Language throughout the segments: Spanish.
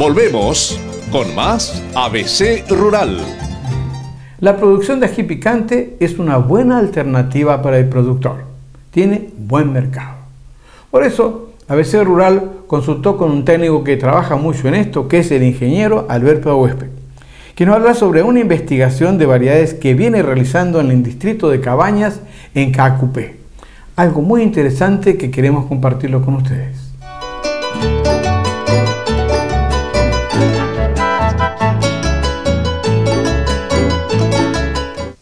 Volvemos con más ABC Rural. La producción de ají picante es una buena alternativa para el productor. Tiene buen mercado. Por eso, ABC Rural consultó con un técnico que trabaja mucho en esto, que es el ingeniero Alberto Huésped, que nos habla sobre una investigación de variedades que viene realizando en el distrito de Cabañas, en Cacupé. Algo muy interesante que queremos compartirlo con ustedes.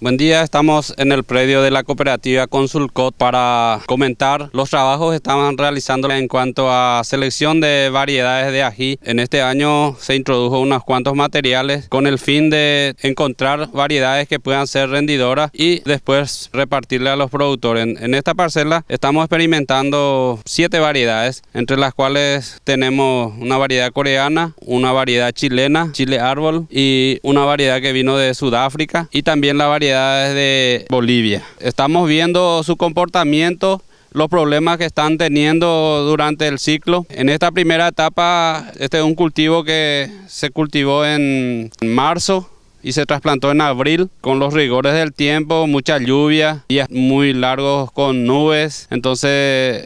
Buen día, estamos en el predio de la cooperativa Consulcot para comentar los trabajos que estaban realizando en cuanto a selección de variedades de ají. En este año se introdujo unos cuantos materiales con el fin de encontrar variedades que puedan ser rendidoras y después repartirle a los productores. En, esta parcela estamos experimentando siete variedades, entre las cuales tenemos una variedad coreana, una variedad chilena, chile árbol y una variedad que vino de Sudáfrica y también la variedad de Bolivia. Estamos viendo su comportamiento los problemas que están teniendo durante el ciclo. En esta primera etapa, este es un cultivo que se cultivó en marzo, y se trasplantó en abril con los rigores del tiempo, mucha lluvia, días muy largos con nubes, entonces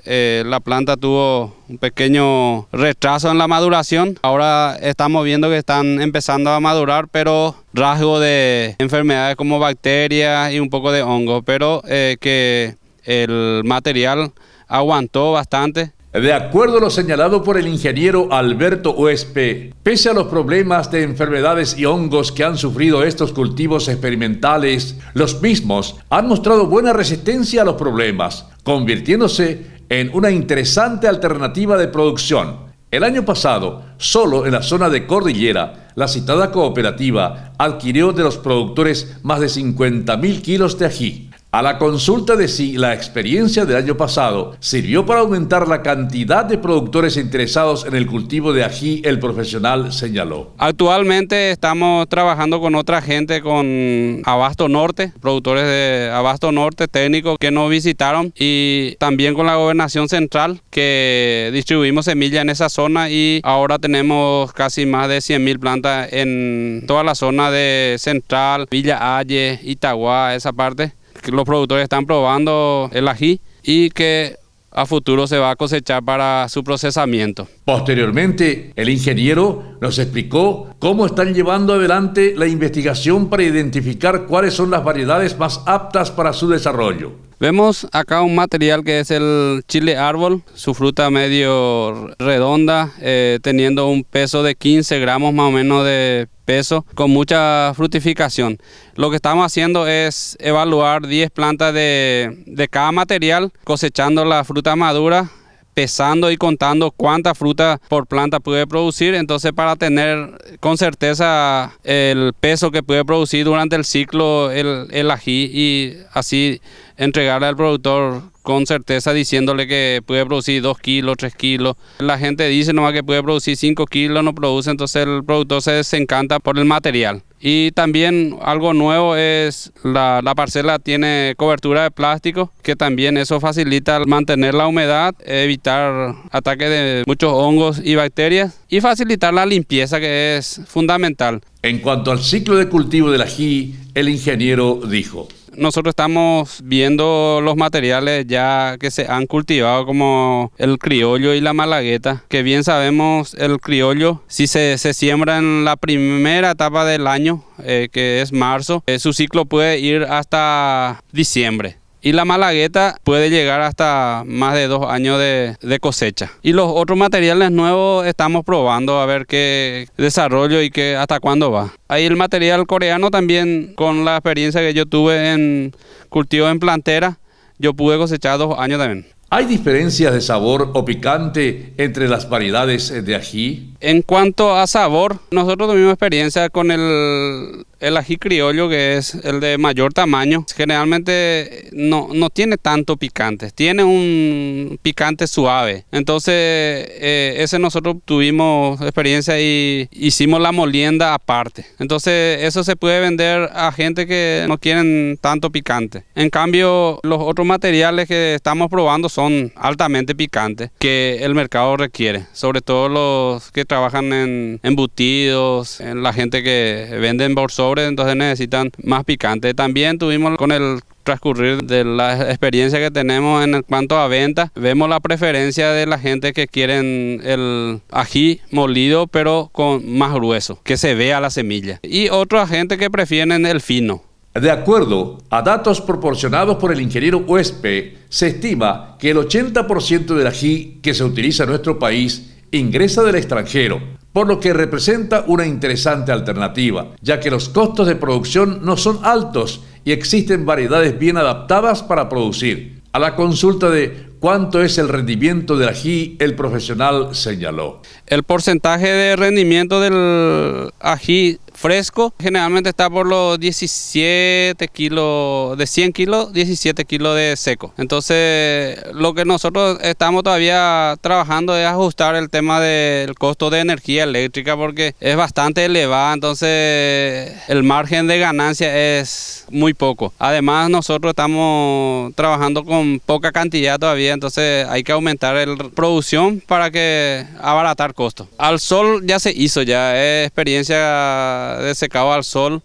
eh, la planta tuvo un pequeño retraso en la maduración. Ahora estamos viendo que están empezando a madurar, pero rasgo de enfermedades como bacterias y un poco de hongo, pero eh, que el material aguantó bastante. De acuerdo a lo señalado por el ingeniero Alberto Huespe, pese a los problemas de enfermedades y hongos que han sufrido estos cultivos experimentales, los mismos han mostrado buena resistencia a los problemas, convirtiéndose en una interesante alternativa de producción. El año pasado, solo en la zona de Cordillera, la citada cooperativa adquirió de los productores más de 50.000 kilos de ají. A la consulta de si la experiencia del año pasado sirvió para aumentar la cantidad de productores interesados en el cultivo de ají, el profesional señaló. Actualmente estamos trabajando con otra gente con Abasto Norte, productores de Abasto Norte, técnicos que nos visitaron y también con la gobernación central que distribuimos semilla en esa zona y ahora tenemos casi más de 100.000 plantas en toda la zona de Central, Villa Halle, Itagua, esa parte que los productores están probando el ají y que a futuro se va a cosechar para su procesamiento. Posteriormente, el ingeniero nos explicó cómo están llevando adelante la investigación para identificar cuáles son las variedades más aptas para su desarrollo. Vemos acá un material que es el chile árbol, su fruta medio redonda, eh, teniendo un peso de 15 gramos más o menos de peso, con mucha frutificación. Lo que estamos haciendo es evaluar 10 plantas de, cada material, cosechando la fruta madura, pesando y contando cuánta fruta por planta puede producir, entonces para tener con certeza el peso que puede producir durante el ciclo el, el ají y así entregarle al productor con certeza diciéndole que puede producir 2 kilos, 3 kilos. La gente dice nomás que puede producir 5 kilos, no produce, entonces el productor se desencanta por el material. Y también algo nuevo es la, parcela tiene cobertura de plástico, que también eso facilita mantener la humedad, evitar ataques de muchos hongos y bacterias y facilitar la limpieza que es fundamental. En cuanto al ciclo de cultivo del ají, el ingeniero dijo. Nosotros estamos viendo los materiales ya que se han cultivado como el criollo y la malagueta, que bien sabemos el criollo si se, se siembra en la primera etapa del año, eh, que es marzo, eh, su ciclo puede ir hasta diciembre y la malagueta puede llegar hasta más de dos años de, cosecha. Y los otros materiales nuevos estamos probando a ver qué desarrollo y qué, hasta cuándo va. Ahí el material coreano también, con la experiencia que yo tuve en cultivo en plantera, yo pude cosechar dos años también. ¿Hay diferencias de sabor o picante entre las variedades de ají? En cuanto a sabor, nosotros tuvimos experiencia con el, ají criollo, que es el de mayor tamaño. Generalmente no, no tiene tanto picante, tiene un picante suave. Entonces, eh, ese nosotros tuvimos experiencia y hicimos la molienda aparte. Entonces, eso se puede vender a gente que no quieren tanto picante. En cambio, los otros materiales que estamos probando son altamente picantes, que el mercado requiere, sobre todo los que trabajan en embutidos, en la gente que vende en entonces necesitan más picante. También tuvimos con el transcurrir de la experiencia que tenemos en cuanto a venta, vemos la preferencia de la gente que quieren el ají molido pero con más grueso, que se vea la semilla. Y otra gente que prefieren el fino. De acuerdo a datos proporcionados por el ingeniero Huespe, se estima que el 80% del ají que se utiliza en nuestro país ingresa del extranjero, por lo que representa una interesante alternativa, ya que los costos de producción no son altos y existen variedades bien adaptadas para producir. A la consulta de cuánto es el rendimiento del ají, el profesional señaló. El porcentaje de rendimiento del ají fresco. Generalmente está por los 17 kilos, de 100 kilos, 17 kilos de seco. Entonces, lo que nosotros estamos todavía trabajando es ajustar el tema del costo de energía eléctrica porque es bastante elevada, entonces el margen de ganancia es muy poco. Además, nosotros estamos trabajando con poca cantidad todavía, entonces hay que aumentar la producción para que abaratar costo Al sol ya se hizo, ya es experiencia de secado al sol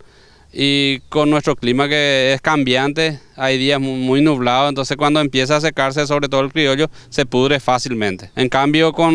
y con nuestro clima que es cambiante, hay días muy, nublados, entonces cuando empieza a secarse, sobre todo el criollo, se pudre fácilmente. En cambio, con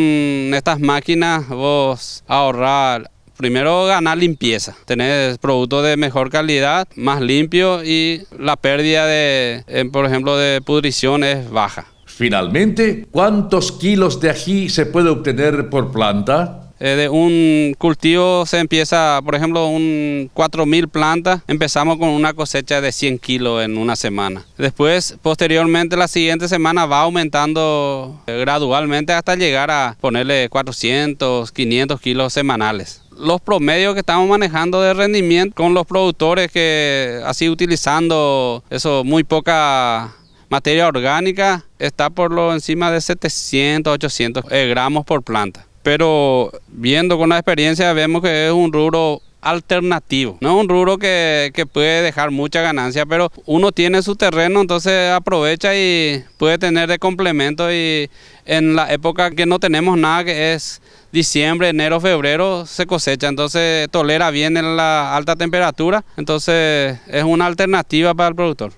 estas máquinas vos ahorrar primero ganar limpieza, tener productos de mejor calidad, más limpio y la pérdida de, eh, por ejemplo, de pudrición es baja. Finalmente, ¿cuántos kilos de ají se puede obtener por planta? Eh, de un cultivo se empieza, por ejemplo, un 4.000 plantas, empezamos con una cosecha de 100 kilos en una semana. Después, posteriormente, la siguiente semana va aumentando eh, gradualmente hasta llegar a ponerle 400, 500 kilos semanales los promedios que estamos manejando de rendimiento con los productores que así utilizando eso muy poca materia orgánica está por lo encima de 700 800 eh, gramos por planta pero viendo con la experiencia vemos que es un rubro alternativo, no un rubro que, que, puede dejar mucha ganancia, pero uno tiene su terreno, entonces aprovecha y puede tener de complemento y en la época que no tenemos nada, que es diciembre, enero, febrero, se cosecha, entonces tolera bien en la alta temperatura, entonces es una alternativa para el productor.